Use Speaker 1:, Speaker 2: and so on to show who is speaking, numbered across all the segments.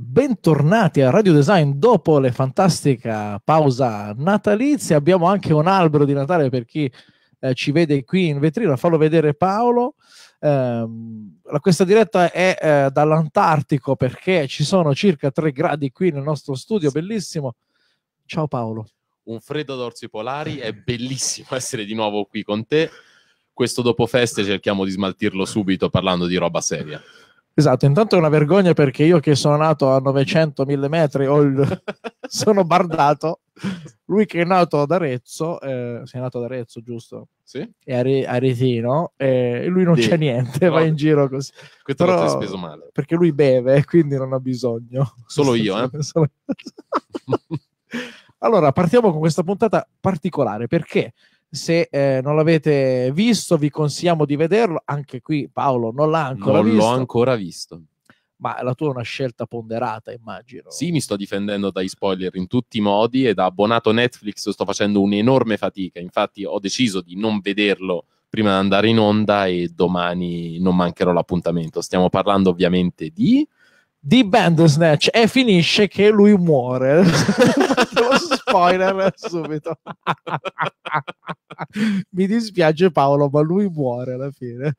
Speaker 1: Bentornati a Radio Design dopo la fantastica pausa natalizia. Abbiamo anche un albero di Natale per chi eh, ci vede qui in vetrina. Fallo vedere Paolo. Eh, questa diretta è eh, dall'Antartico perché ci sono circa 3 gradi qui nel nostro studio, bellissimo. Ciao Paolo.
Speaker 2: Un freddo d'orsi polari, è bellissimo essere di nuovo qui con te. Questo dopo feste cerchiamo di smaltirlo subito parlando di roba seria.
Speaker 1: Esatto, intanto è una vergogna perché io che sono nato a 900-1000 metri il... sono bardato, lui che è nato ad Arezzo, eh, sei nato ad Arezzo giusto? Sì. È a, Re, Aretino eh, e eh, lui non Dì. c'è niente, no. va in giro così. Questo Però, l'ho speso male. Perché lui beve, eh, quindi non ha bisogno.
Speaker 2: Solo io, eh?
Speaker 1: allora, partiamo con questa puntata particolare perché se eh, non l'avete visto vi consigliamo di vederlo, anche qui Paolo non l'ha ancora non visto. Non l'ho
Speaker 2: ancora visto.
Speaker 1: Ma la tua è una scelta ponderata, immagino.
Speaker 2: Sì, mi sto difendendo dai spoiler in tutti i modi e da abbonato Netflix sto facendo un'enorme fatica, infatti ho deciso di non vederlo prima di andare in onda e domani non mancherò l'appuntamento. Stiamo parlando ovviamente
Speaker 1: di di Bandersnatch e finisce che lui muore. Lo spoiler subito. Mi dispiace Paolo, ma lui muore alla fine.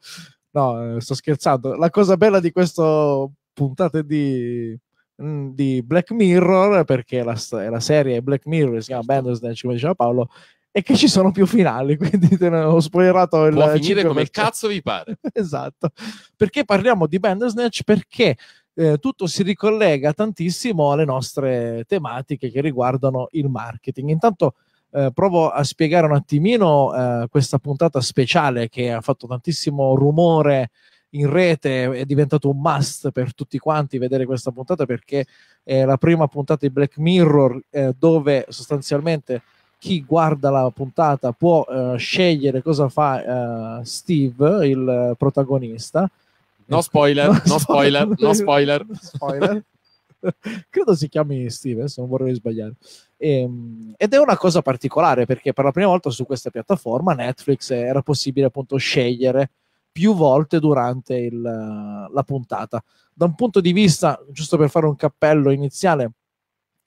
Speaker 1: No, eh, sto scherzando. La cosa bella di questo puntate di, mm, di Black Mirror, perché la, la serie Black Mirror si chiama Bandersnatch, come diceva Paolo, è che ci sono più finali, quindi ho spoilerato il... Può finire come il cazzo vi pare. esatto. Perché parliamo di Bandersnatch? Perché eh, tutto si ricollega tantissimo alle nostre tematiche che riguardano il marketing. Intanto eh, provo a spiegare un attimino eh, questa puntata speciale che ha fatto tantissimo rumore in rete, è diventato un must per tutti quanti vedere questa puntata perché è la prima puntata di Black Mirror eh, dove sostanzialmente chi guarda la puntata può eh, scegliere cosa fa eh, Steve, il protagonista,
Speaker 2: No spoiler, no spoiler, no spoiler. spoiler.
Speaker 1: Credo si chiami Steven, se non vorrei sbagliare. E, ehm, ed è una cosa particolare perché per la prima volta su questa piattaforma Netflix era possibile appunto scegliere più volte durante il, la puntata. Da un punto di vista, giusto per fare un cappello iniziale,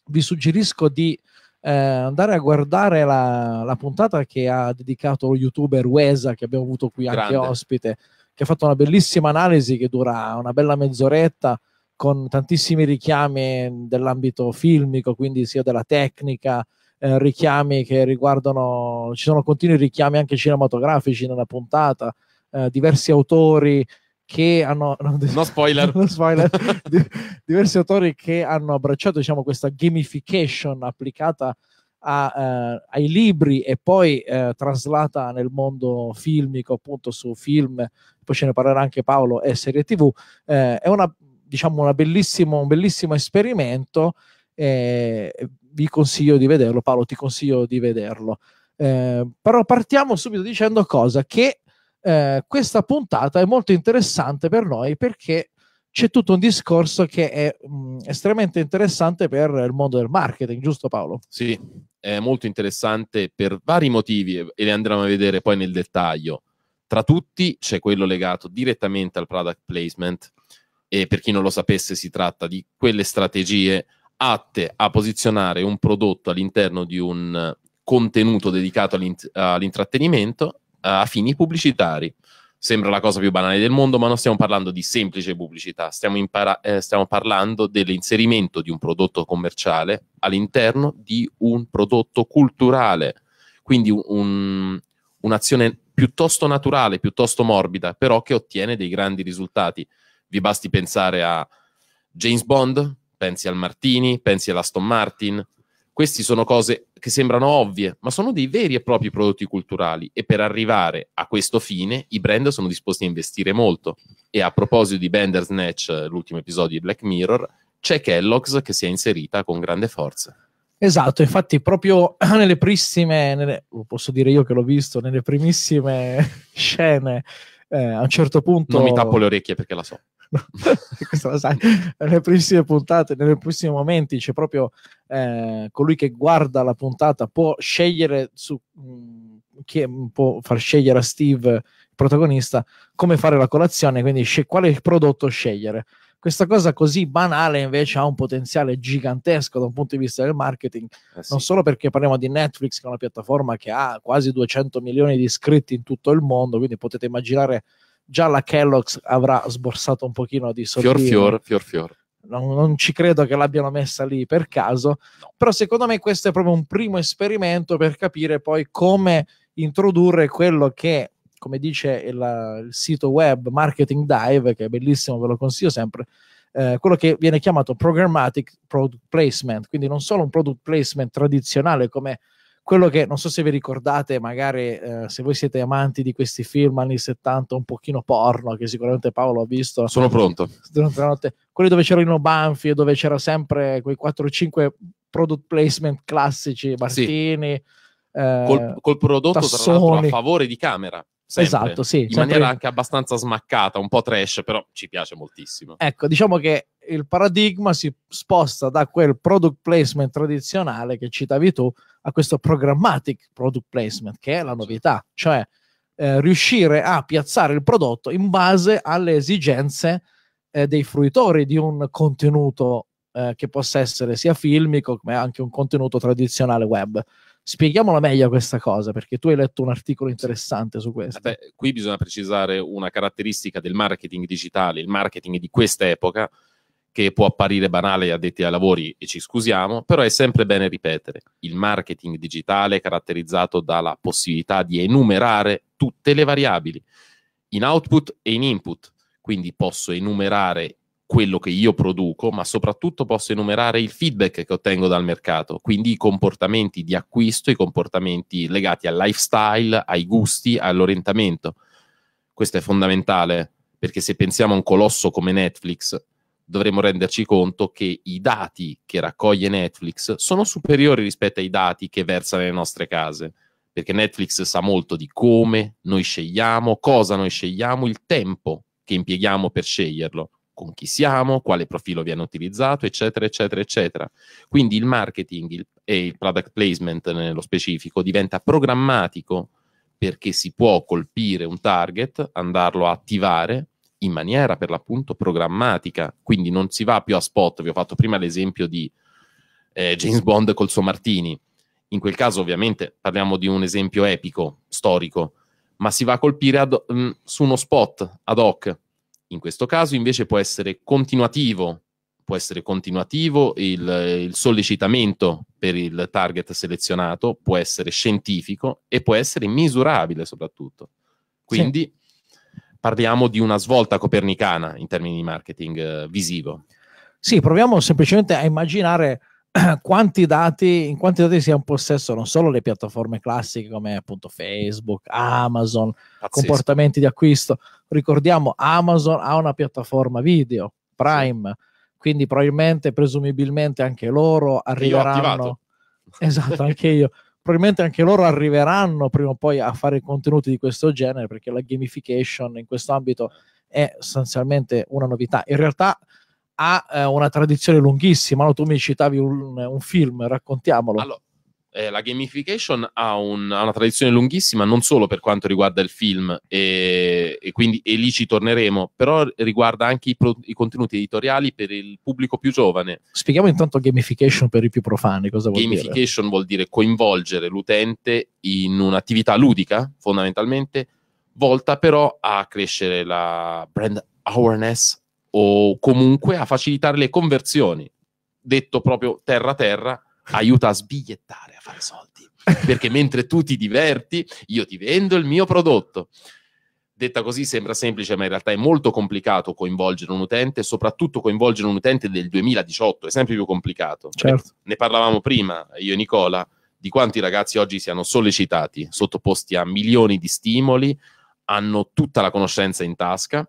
Speaker 1: vi suggerisco di eh, andare a guardare la, la, puntata che ha dedicato lo youtuber Wesa, che abbiamo avuto qui Grande. anche ospite, che ha fatto una bellissima analisi che dura una bella mezz'oretta con tantissimi richiami mm, dell'ambito filmico, quindi sia della tecnica, eh, richiami che riguardano, ci sono continui richiami anche cinematografici nella puntata, eh, diversi autori che hanno... No, no spoiler! no spoiler di, diversi autori che hanno abbracciato diciamo, questa gamification applicata a, eh, ai libri e poi eh, traslata nel mondo filmico, appunto su film poi ce ne parlerà anche Paolo, e Serie TV, eh, è una, diciamo, una un bellissimo esperimento, eh, E vi consiglio di vederlo, Paolo ti consiglio di vederlo. Eh, però partiamo subito dicendo cosa? Che eh, questa puntata è molto interessante per noi perché c'è tutto un discorso che è mh, mm, estremamente interessante per il mondo del marketing, giusto Paolo?
Speaker 2: Sì, è molto interessante per vari motivi e le andremo a vedere poi nel dettaglio. Tra tutti c'è quello legato direttamente al product placement e per chi non lo sapesse si tratta di quelle strategie atte a posizionare un prodotto all'interno di un eh, contenuto dedicato all'int- all'intrattenimento eh, a fini pubblicitari. Sembra la cosa più banale del mondo, ma non stiamo parlando di semplice pubblicità, stiamo, impara- eh, stiamo parlando dell'inserimento di un prodotto commerciale all'interno di un prodotto culturale, quindi un, un, un'azione piuttosto naturale, piuttosto morbida, però che ottiene dei grandi risultati. Vi basti pensare a James Bond, pensi al Martini, pensi all'Aston Martin. Queste sono cose che sembrano ovvie, ma sono dei veri e propri prodotti culturali e per arrivare a questo fine i brand sono disposti a investire molto. E a proposito di Bender Snatch, l'ultimo episodio di Black Mirror, c'è Kellogg's che si è inserita con grande forza.
Speaker 1: Esatto, infatti proprio nelle primissime, nelle, lo posso dire io che l'ho visto, nelle primissime scene, eh, a un certo punto... Non mi tappo le
Speaker 2: orecchie perché la so.
Speaker 1: Questa la sai. Nelle primissime puntate, nei prossimi momenti, c'è proprio eh, colui che guarda la puntata, può scegliere su... Mm, chi è, mm, può far scegliere a Steve, il protagonista, come fare la colazione, quindi sce- quale prodotto scegliere questa cosa così banale invece ha un potenziale gigantesco da un punto di vista del marketing, eh sì. non solo perché parliamo di Netflix, che è una piattaforma che ha quasi 200 milioni di iscritti in tutto il mondo, quindi potete immaginare già la Kellogg's avrà sborsato un pochino di soldi. Fior fior, fior fior. Non, non, ci credo che l'abbiano messa lì per caso, no. però secondo me questo è proprio un primo esperimento per capire poi come introdurre quello che come dice il, il, sito web Marketing Dive, che è bellissimo, ve lo consiglio sempre, eh, quello che viene chiamato programmatic product placement, quindi non solo un product placement tradizionale come quello che non so se vi ricordate, magari eh, se voi siete amanti di questi film anni 70 un pochino porno, che sicuramente Paolo ha visto. Sono pronto. Notte, quelli dove c'erano Banfi e dove c'era sempre quei 4-5 product placement classici, Martini. Sì. Eh, col, col, prodotto tassoni. tra l'altro a
Speaker 2: favore di camera Sempre. Esatto, sì. In maniera anche abbastanza smaccata, un po' trash, però ci piace moltissimo. Ecco,
Speaker 1: diciamo che il paradigma si sposta da quel product placement tradizionale che citavi tu a questo programmatic product placement, che è la novità, cioè eh, riuscire a piazzare il prodotto in base alle esigenze eh, dei fruitori di un contenuto eh, che possa essere sia filmico, ma anche un contenuto tradizionale web. Spieghiamola meglio questa cosa, perché tu hai letto un articolo interessante su questo.
Speaker 2: Beh, qui bisogna precisare una caratteristica del marketing digitale, il marketing di quest'epoca, che può apparire banale agli addetti ai lavori e ci scusiamo, però è sempre bene ripetere. Il marketing digitale è caratterizzato dalla possibilità di enumerare tutte le variabili, in output e in input. Quindi posso enumerare quello che io produco, ma soprattutto posso enumerare il feedback che ottengo dal mercato, quindi i comportamenti di acquisto, i comportamenti legati al lifestyle, ai gusti, all'orientamento. Questo è fondamentale perché se pensiamo a un colosso come Netflix, dovremmo renderci conto che i dati che raccoglie Netflix sono superiori rispetto ai dati che versa nelle nostre case, perché Netflix sa molto di come noi scegliamo, cosa noi scegliamo, il tempo che impieghiamo per sceglierlo con chi siamo, quale profilo viene utilizzato, eccetera, eccetera, eccetera. Quindi il marketing il, e il product placement nello specifico diventa programmatico perché si può colpire un target, andarlo a attivare in maniera per l'appunto programmatica, quindi non si va più a spot, vi ho fatto prima l'esempio di eh, James Bond col suo Martini, in quel caso ovviamente parliamo di un esempio epico, storico, ma si va a colpire ad, mh, mm, su uno spot ad hoc, in questo caso invece può essere continuativo, può essere continuativo il, il sollecitamento per il target selezionato, può essere scientifico e può essere misurabile soprattutto. Quindi sì. parliamo di una svolta copernicana in termini di marketing eh, visivo.
Speaker 1: Sì, proviamo semplicemente a immaginare quanti dati, in quanti dati sia in possesso non solo le piattaforme classiche come appunto Facebook, Amazon, Pazzesco. comportamenti di acquisto. Ricordiamo, Amazon ha una piattaforma video, Prime, quindi probabilmente, presumibilmente anche loro arriveranno. Esatto, anche io. probabilmente anche loro arriveranno prima o poi a fare contenuti di questo genere perché la gamification in questo ambito è sostanzialmente una novità. In realtà ha eh, una tradizione lunghissima. No? Tu mi citavi un, un film, raccontiamolo. Allora,
Speaker 2: eh, la gamification ha, un, ha, una tradizione lunghissima non solo per quanto riguarda il film e, e quindi e lì ci torneremo, però riguarda anche i, pro, i, contenuti editoriali per il pubblico più giovane.
Speaker 1: Spieghiamo intanto gamification per i più profani, cosa vuol gamification
Speaker 2: dire? vuol dire coinvolgere l'utente in un'attività ludica, fondamentalmente, volta però a crescere la brand awareness o comunque a facilitare le conversioni. Detto proprio terra terra, aiuta a sbigliettare, a fare soldi. Perché mentre tu ti diverti, io ti vendo il mio prodotto. Detta così sembra semplice, ma in realtà è molto complicato coinvolgere un utente, soprattutto coinvolgere un utente del 2018, è sempre più complicato. Certo. ne parlavamo prima, io e Nicola, di quanti ragazzi oggi siano sollecitati, sottoposti a milioni di stimoli, hanno tutta la conoscenza in tasca,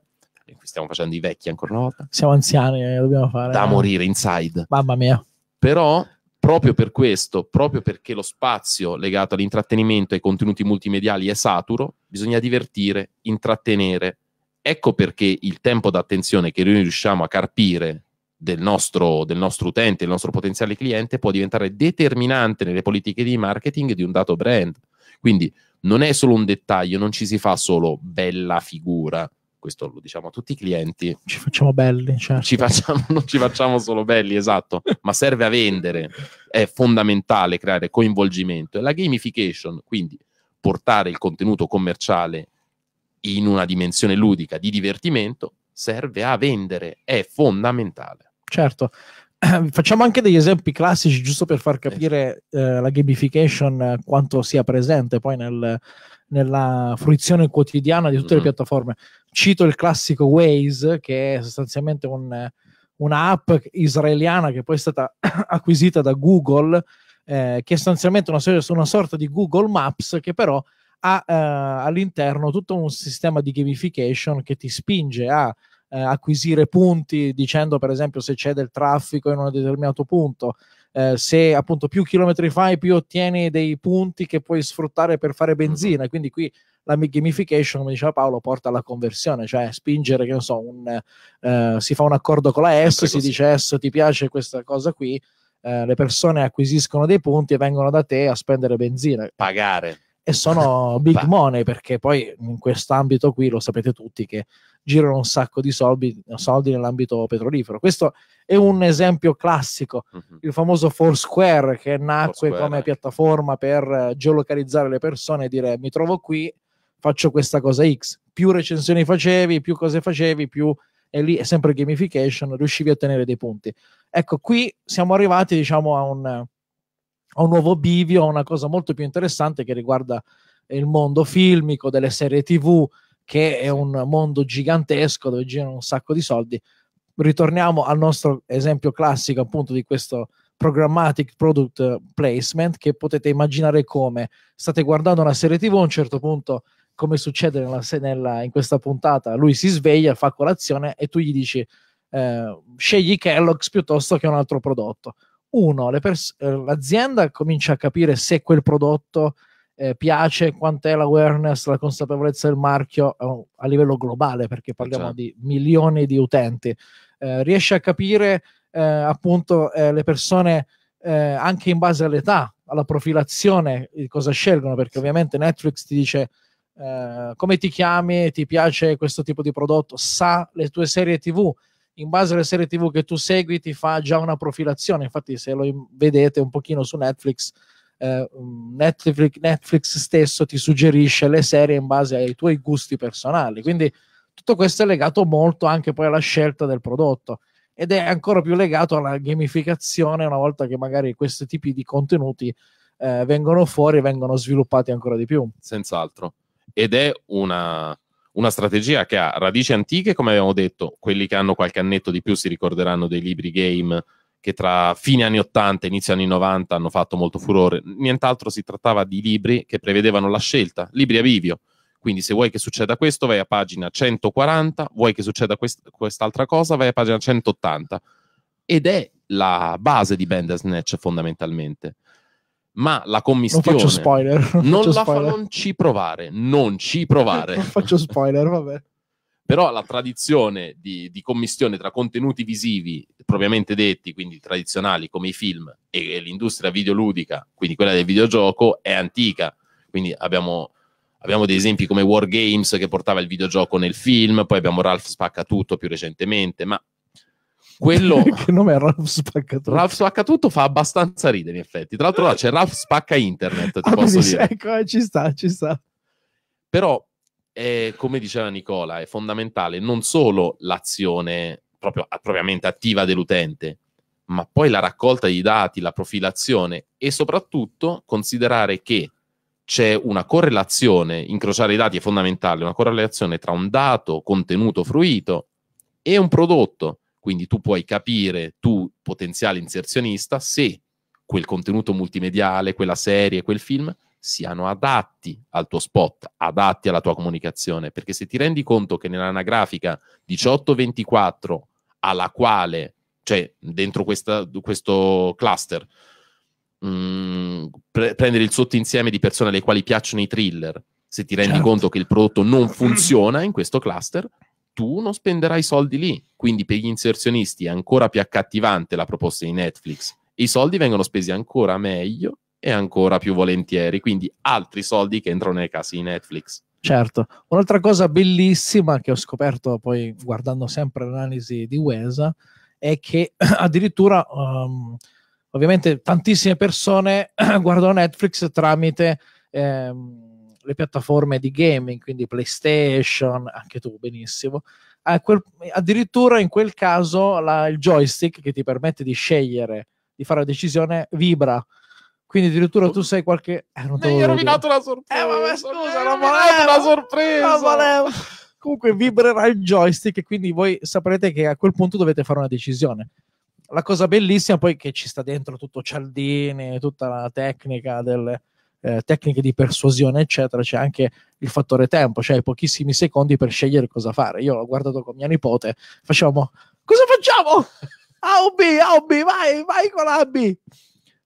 Speaker 2: in cui stiamo facendo i vecchi ancora una
Speaker 1: volta. Siamo anziani, eh, dobbiamo fare. Da eh. morire,
Speaker 2: inside. Mamma mia. Però proprio per questo, proprio perché lo spazio legato all'intrattenimento e ai contenuti multimediali è saturo, bisogna divertire, intrattenere. Ecco perché il tempo d'attenzione che noi riusciamo a carpire del nostro, del nostro utente, del nostro potenziale cliente, può diventare determinante nelle politiche di marketing di un dato brand. Quindi non è solo un dettaglio, non ci si fa solo bella figura, questo lo diciamo a tutti i clienti. Ci
Speaker 1: facciamo belli, certo. Ci
Speaker 2: facciamo, non ci facciamo solo belli, esatto, ma serve a vendere. È fondamentale creare coinvolgimento. E la gamification, quindi portare il contenuto commerciale in una dimensione ludica di divertimento, serve a vendere, è fondamentale.
Speaker 1: Certo, facciamo anche degli esempi classici giusto per far capire eh, la gamification eh, quanto sia presente poi nel, nella fruizione quotidiana di tutte mm. le mm-hmm. piattaforme. Cito il classico Waze, che è sostanzialmente un, un'app israeliana che poi è stata acquisita da Google, eh, che è sostanzialmente una, una, sorta di Google Maps che però ha eh, all'interno tutto un sistema di gamification che ti spinge a eh, acquisire punti dicendo per esempio se c'è del traffico in un determinato punto. Eh, se appunto più chilometri fai, più ottieni dei punti che puoi sfruttare per fare mm-hmm. benzina. Quindi qui la gamification, come diceva Paolo, porta alla conversione, cioè spingere, che non so, un, eh, si fa un accordo con la S, si dice S ti piace questa cosa qui, eh, le persone acquisiscono dei punti e vengono da te a spendere benzina. Pagare e sono big money perché poi in questo ambito qui lo sapete tutti che girano un sacco di soldi, soldi nell'ambito petrolifero. Questo è un esempio classico, mm-hmm. il famoso Foursquare che nacque Foursquare, come eh. piattaforma per geolocalizzare le persone e dire mi trovo qui, faccio questa cosa X. Più recensioni facevi, più cose facevi, più e lì è sempre gamification, riuscivi a ottenere dei punti. Ecco, qui siamo arrivati diciamo a un a un nuovo bivio, a una cosa molto più interessante che riguarda il mondo filmico, delle serie TV, che è un mondo gigantesco dove girano un sacco di soldi. Ritorniamo al nostro esempio classico appunto di questo programmatic product placement che potete immaginare come state guardando una serie TV a un certo punto come succede nella, nella, in questa puntata, lui si sveglia, fa colazione e tu gli dici eh, scegli Kellogg's piuttosto che un altro prodotto uno, pers- eh, l'azienda comincia a capire se quel prodotto eh, piace, quant'è l'awareness, la consapevolezza del marchio eh, a, livello globale, perché eh, parliamo certo. di milioni di utenti. Eh, riesce a capire eh, appunto le persone anche in base all'età, alla profilazione, cosa scelgono, perché ovviamente Netflix ti dice come ti chiami, ti piace questo tipo di prodotto, sa le tue serie tv, in base alle serie tv che tu segui ti fa già una profilazione, infatti se lo vedete un pochino su Netflix, eh, mm, Netflix, Netflix stesso ti suggerisce le serie in base ai tuoi gusti personali, quindi tutto questo è legato molto anche poi alla scelta del prodotto ed è ancora più legato alla gamificazione una volta che magari questi tipi di contenuti eh, vengono fuori e vengono sviluppati ancora di più.
Speaker 2: Senz'altro. Ed è una, una strategia che ha radici antiche, come abbiamo detto, quelli che hanno qualche annetto di più si ricorderanno dei libri game che tra fine anni 80 e inizio anni 90 hanno fatto molto furore. Nient'altro si trattava di libri che prevedevano la scelta, libri a bivio. Quindi se vuoi che succeda questo, vai a pagina 140, vuoi che succeda quest- quest'altra cosa, vai a pagina 180. Ed è la base di Bandersnatch fondamentalmente ma la commissione non faccio
Speaker 1: spoiler non, faccio la spoiler. fa non
Speaker 2: ci provare non ci provare non
Speaker 1: faccio spoiler vabbè
Speaker 2: però la tradizione di, di, commissione tra contenuti visivi propriamente detti, quindi tradizionali come i film, e, e l'industria videoludica, quindi quella del videogioco, è antica. Quindi abbiamo, abbiamo dei esempi come War Games che portava il videogioco nel film, poi abbiamo Ralph Spacca più recentemente, ma
Speaker 1: quello... che nome è Ralph Spaccatutto?
Speaker 2: Ralph Spaccatutto fa abbastanza ridere, in effetti. Tra l'altro, là c'è Ralph Spacca Internet, ti ah, posso dire.
Speaker 1: Ecco, eh, ci sta, ci sta.
Speaker 2: Però, è, come diceva Nicola, è fondamentale non solo l'azione proprio, propriamente attiva dell'utente, ma poi la raccolta di dati, la profilazione e soprattutto considerare che c'è una correlazione, incrociare i dati è fondamentale, una correlazione tra un dato contenuto fruito e un prodotto. Quindi tu puoi capire, tu potenziale inserzionista, se quel contenuto multimediale, quella serie, quel film siano adatti al tuo spot, adatti alla tua comunicazione, perché se ti rendi conto che nell'anagrafica 1824 alla quale, cioè dentro questa, questo cluster, mh, mm, pre prendere il sottoinsieme di persone alle quali piacciono i thriller, se ti rendi certo. conto che il prodotto non funziona in questo cluster, tu non spenderai soldi lì. Quindi per gli inserzionisti è ancora più accattivante la proposta di Netflix. I soldi vengono spesi ancora meglio e ancora più volentieri, quindi altri soldi che entrano nei casi di Netflix.
Speaker 1: Certo, un'altra cosa bellissima che ho scoperto poi guardando sempre l'analisi di Wesa è che addirittura um, ovviamente tantissime persone guardano Netflix tramite... Um, le piattaforme di gaming, quindi PlayStation, anche tu benissimo, eh, quel, addirittura in quel caso la, il joystick che ti permette di scegliere, di fare la decisione, vibra. Quindi addirittura tu sei qualche... Eh, non Mi hai rovinato la sorpresa! Eh, vabbè, scusa, non volevo la sorpresa! Non volevo! Comunque vibrerà il joystick e quindi voi saprete che a quel punto dovete fare una decisione la cosa bellissima poi che ci sta dentro tutto Cialdini, tutta la tecnica del, eh, tecniche di persuasione, eccetera, c'è anche il fattore tempo, cioè pochissimi secondi per scegliere cosa fare. Io l'ho guardato con mia nipote, facciamo, cosa facciamo? A o B, A o B, vai, vai con la B.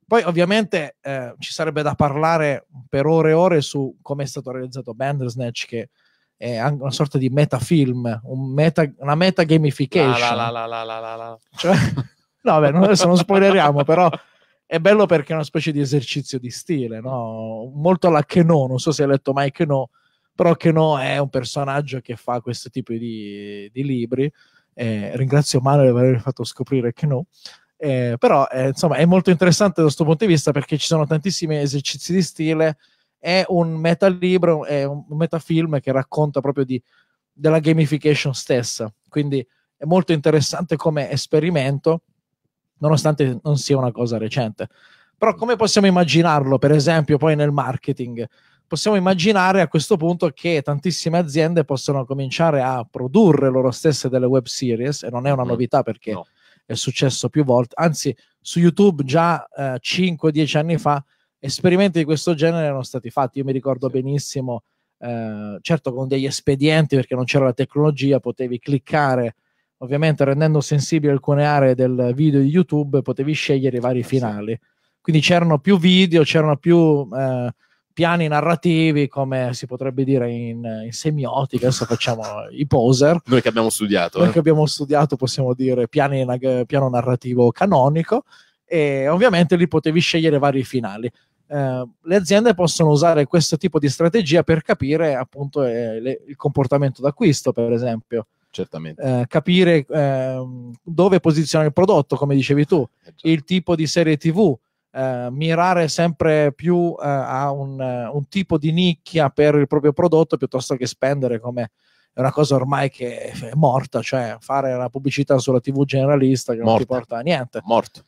Speaker 1: Poi ovviamente eh, ci sarebbe da parlare per ore e ore su come è stato realizzato Bandersnatch, che è anche una sorta di metafilm, un meta, una metagamification. La, la,
Speaker 2: la, la, la, la, la.
Speaker 1: Cioè, no, vabbè, adesso non spoileriamo, però è bello perché è una specie di esercizio di stile, no? molto alla Keno, non so se hai letto mai Keno, però Keno è un personaggio che fa questo tipo di, di libri, eh, ringrazio Manuel di avermi fatto scoprire Keno, eh, però eh, insomma è molto interessante da questo punto di vista perché ci sono tantissimi esercizi di stile, è un metalibro, è un metafilm che racconta proprio di, della gamification stessa, quindi è molto interessante come esperimento nonostante non sia una cosa recente. Però come possiamo immaginarlo, per esempio, poi nel marketing? Possiamo immaginare a questo punto che tantissime aziende possono cominciare a produrre loro stesse delle web series, e non è una mm-hmm. novità perché no. è successo più volte, anzi su YouTube già eh, 5-10 anni fa esperimenti di questo genere erano stati fatti, io mi ricordo sì. benissimo, eh, certo con degli espedienti perché non c'era la tecnologia, potevi cliccare ovviamente rendendo sensibili alcune aree del video di YouTube, potevi scegliere i vari eh, finali. Quindi c'erano più video, c'erano più eh, piani narrativi, come si potrebbe dire in, in semiotica, adesso facciamo i poser. Noi che abbiamo studiato. Noi eh. che abbiamo studiato, possiamo dire, piani, piano narrativo canonico, e ovviamente lì potevi scegliere vari finali. Eh, le aziende possono usare questo tipo di strategia per capire appunto eh, le, il comportamento d'acquisto, per esempio. Certamente. Eh, capire eh, dove posizionare il prodotto, come dicevi tu, esatto. il tipo di serie TV, eh, mirare sempre più eh, a un, un, tipo di nicchia per il proprio prodotto piuttosto che spendere come è una cosa ormai che è morta, cioè fare la pubblicità sulla TV generalista che Morte. non ti porta a niente. Morto.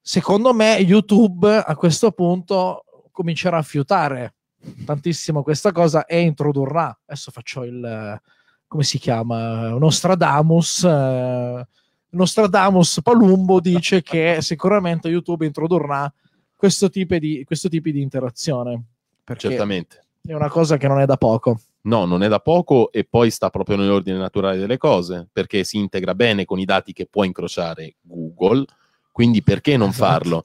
Speaker 1: Secondo me YouTube a questo punto comincerà a fiutare tantissimo questa cosa e introdurrà, adesso faccio il, come si chiama? Nostradamus. Eh, Nostradamus Palumbo dice che sicuramente YouTube introdurrà questo tipo di, questo tipo di interazione.
Speaker 2: Certamente.
Speaker 1: È una cosa che non è da poco.
Speaker 2: No, non è da poco e poi sta proprio nell'ordine naturale delle cose, perché si integra bene con i dati che può incrociare Google, quindi perché non esatto. farlo?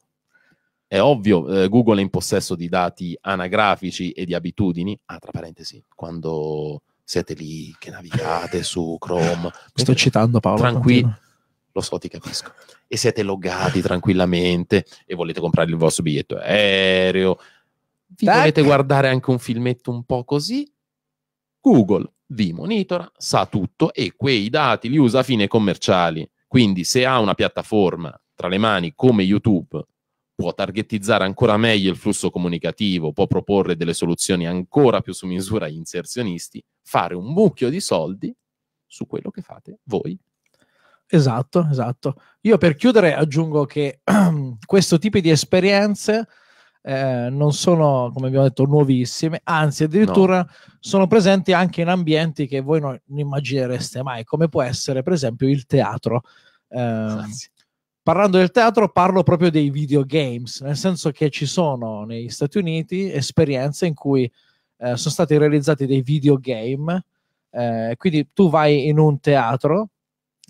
Speaker 2: È ovvio, eh, Google è in possesso di dati anagrafici e di abitudini, ah, tra parentesi, quando siete lì che navigate su Chrome.
Speaker 1: Sto citando Paolo. Tranquillo.
Speaker 2: Lo so, ti capisco. E siete loggati tranquillamente e volete comprare il vostro biglietto aereo.
Speaker 1: Vi Tac. volete guardare
Speaker 2: anche un filmetto un po' così? Google vi monitora, sa tutto e quei dati li usa a fine commerciali. Quindi se ha una piattaforma tra le mani come YouTube può targetizzare ancora meglio il flusso comunicativo, può proporre delle soluzioni ancora più su misura agli inserzionisti fare un mucchio di soldi su quello che fate
Speaker 1: voi. Esatto, esatto. Io per chiudere aggiungo che questo tipo di esperienze eh, non sono, come abbiamo detto, nuovissime, anzi addirittura no. sono presenti anche in ambienti che voi non immaginereste mai, come può essere per esempio il teatro. Eh, parlando del teatro parlo proprio dei videogames, nel senso che ci sono negli Stati Uniti esperienze in cui eh, sono stati realizzati dei videogame, eh, quindi tu vai in un teatro,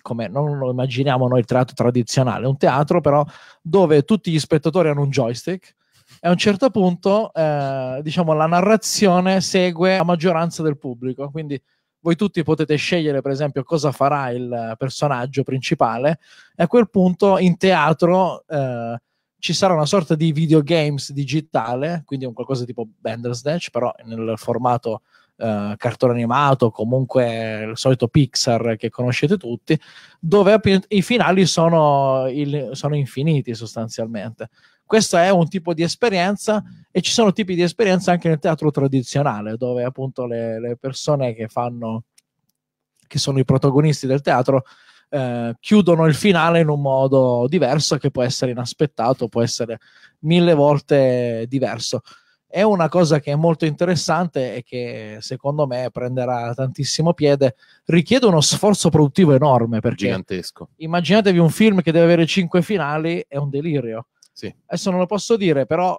Speaker 1: come non lo immaginiamo noi il teatro tradizionale, un teatro però dove tutti gli spettatori hanno un joystick e a un certo punto eh, diciamo, la narrazione segue la maggioranza del pubblico, quindi voi tutti potete scegliere per esempio cosa farà il personaggio principale e a quel punto in teatro eh, ci sarà una sorta di videogames digitale, quindi un qualcosa tipo Bandersnatch, però nel formato eh, cartone animato, comunque il solito Pixar che conoscete tutti, dove i finali sono, il, sono infiniti sostanzialmente. Questo è un tipo di esperienza e ci sono tipi di esperienza anche nel teatro tradizionale, dove appunto le, le persone che fanno, che sono i protagonisti del teatro, eh, chiudono il finale in un modo diverso che può essere inaspettato, può essere mille volte diverso. È una cosa che è molto interessante e che secondo me prenderà tantissimo piede. Richiede uno sforzo produttivo enorme perché
Speaker 2: gigantesco.
Speaker 1: Immaginatevi un film che deve avere cinque finali, è un delirio. Sì. Adesso non lo posso dire, però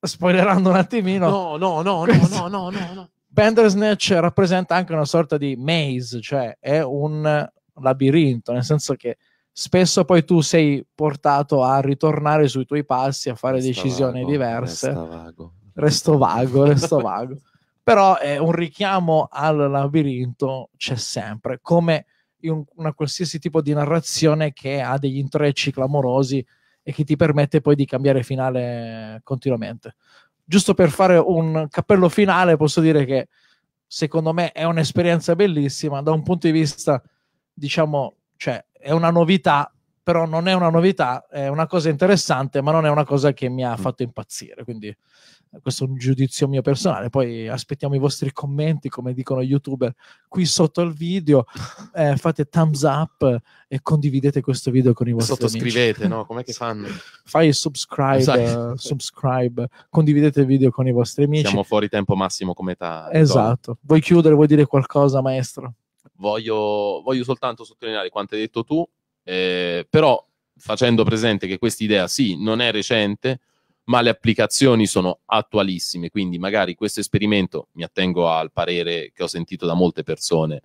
Speaker 1: spoilerando un attimino. No,
Speaker 2: no, no, no, no, no, no. no.
Speaker 1: Bandersnatch rappresenta anche una sorta di maze, cioè è un, labirinto, nel senso che spesso poi tu sei portato a ritornare sui tuoi passi, a fare resta decisioni vago, diverse. Resta vago. Resto vago, resto vago. Però eh, un richiamo al labirinto c'è sempre, come in una qualsiasi tipo di narrazione che ha degli intrecci clamorosi e che ti permette poi di cambiare finale continuamente. Giusto per fare un cappello finale, posso dire che secondo me è un'esperienza bellissima da un punto di vista diciamo, cioè, è una novità, però non è una novità, è una cosa interessante, ma non è una cosa che mi ha mm. fatto impazzire. Quindi eh, questo è un giudizio mio personale. Poi aspettiamo i vostri commenti, come dicono gli youtuber, qui sotto il video. Eh, fate thumbs up e condividete questo video con i vostri Sottoscrivete, amici. no?
Speaker 2: Com'è che fanno?
Speaker 1: Fai subscribe, esatto. Eh, subscribe, condividete il video con i vostri amici. Siamo
Speaker 2: fuori tempo massimo come età. Esatto.
Speaker 1: Vuoi chiudere, vuoi dire qualcosa, maestro?
Speaker 2: voglio, voglio soltanto sottolineare quanto hai detto tu, eh, però facendo presente che questa idea sì, non è recente, ma le applicazioni sono attualissime, quindi magari questo esperimento, mi attengo al parere che ho sentito da molte persone,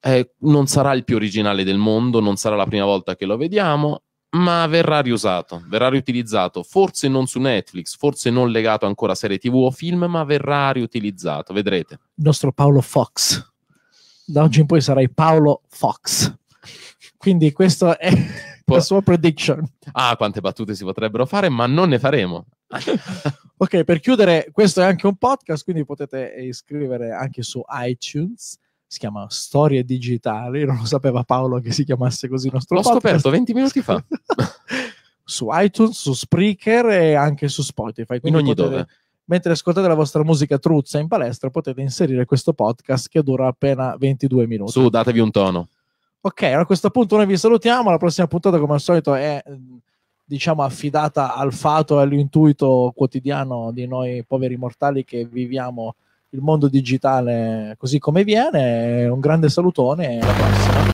Speaker 2: eh, non sarà il più originale del mondo, non sarà la prima volta che lo vediamo, ma verrà riusato, verrà riutilizzato, forse non su Netflix, forse non legato ancora a serie TV o film, ma verrà riutilizzato, vedrete.
Speaker 1: Il nostro Paolo Fox da oggi in poi sarai Paolo Fox. Quindi questa è Può... la sua prediction.
Speaker 2: Ah, quante battute si potrebbero fare, ma non ne faremo.
Speaker 1: ok, per chiudere, questo è anche un podcast, quindi potete iscrivere anche su iTunes. Si chiama Storie Digitali. Non lo sapeva Paolo che si chiamasse così il nostro L'ho podcast. scoperto
Speaker 2: 20 minuti fa.
Speaker 1: su iTunes, su Spreaker e anche su Spotify. Quindi In ogni potete... dove Mentre ascoltate la vostra musica truzza in palestra, potete inserire questo podcast che dura appena 22 minuti. Su,
Speaker 2: datevi un tono.
Speaker 1: Ok, a questo punto noi vi salutiamo. La prossima puntata, come al solito, è mm, diciamo affidata al fato e all'intuito quotidiano di noi poveri mortali che viviamo il mondo digitale così come viene. Un grande salutone e alla prossima.